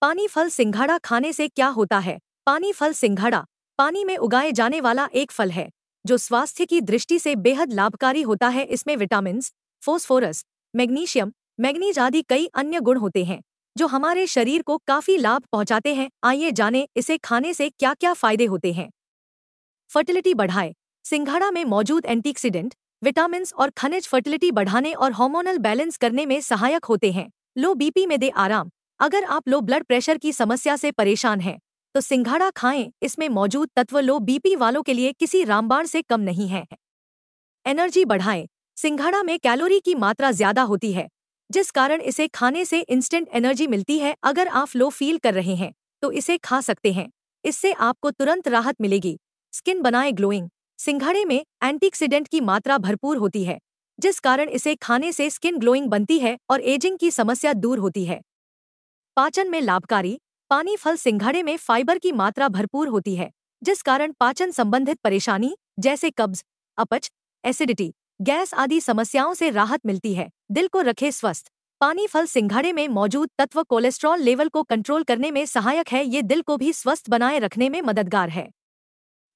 पानी फल सिंघाड़ा खाने से क्या होता है पानी फल सिंघाड़ा पानी में उगाए जाने वाला एक फल है जो स्वास्थ्य की दृष्टि से बेहद लाभकारी होता है इसमें विटामिन फोस्फोरस मैग्नीशियम मैग्नीज आदि कई अन्य गुण होते हैं जो हमारे शरीर को काफी लाभ पहुंचाते हैं आइए जानें इसे खाने से क्या क्या फायदे होते हैं फर्टिलिटी बढ़ाए सिंघाड़ा में मौजूद एंटीऑक्सीडेंट विटामिन और खनिज फर्टिलिटी बढ़ाने और हार्मोनल बैलेंस करने में सहायक होते हैं लो बीपी में दे आराम अगर आप लो ब्लड प्रेशर की समस्या से परेशान हैं तो सिंघाड़ा खाएं इसमें मौजूद तत्व लो बीपी वालों के लिए किसी रामबाण से कम नहीं है एनर्जी बढ़ाएं सिंघाड़ा में कैलोरी की मात्रा ज्यादा होती है जिस कारण इसे खाने से इंस्टेंट एनर्जी मिलती है अगर आप लो फील कर रहे हैं तो इसे खा सकते हैं इससे आपको तुरंत राहत मिलेगी स्किन बनाए ग्लोइंग सिंघाड़े में एंटीऑक्सीडेंट की मात्रा भरपूर होती है जिस कारण इसे खाने से स्किन ग्लोइंग बनती है और एजिंग की समस्या दूर होती है पाचन में लाभकारी पानी फल सिंघाड़े में फाइबर की मात्रा भरपूर होती है जिस कारण पाचन संबंधित परेशानी जैसे कब्ज अपच एसिडिटी गैस आदि समस्याओं से राहत मिलती है दिल को रखे स्वस्थ पानी फल सिंघाड़े में मौजूद तत्व कोलेस्ट्रॉल लेवल को कंट्रोल करने में सहायक है ये दिल को भी स्वस्थ बनाए रखने में मददगार है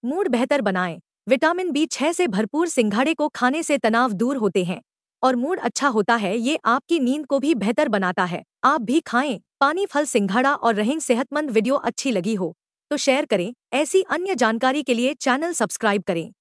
मूड बेहतर बनाए विटामिन बी छह से भरपूर सिंघाड़े को खाने से तनाव दूर होते हैं और मूड अच्छा होता है ये आपकी नींद को भी बेहतर बनाता है आप भी खाएं पानी फल सिंघाड़ा और रहेंग सेहतमंद वीडियो अच्छी लगी हो तो शेयर करें ऐसी अन्य जानकारी के लिए चैनल सब्सक्राइब करें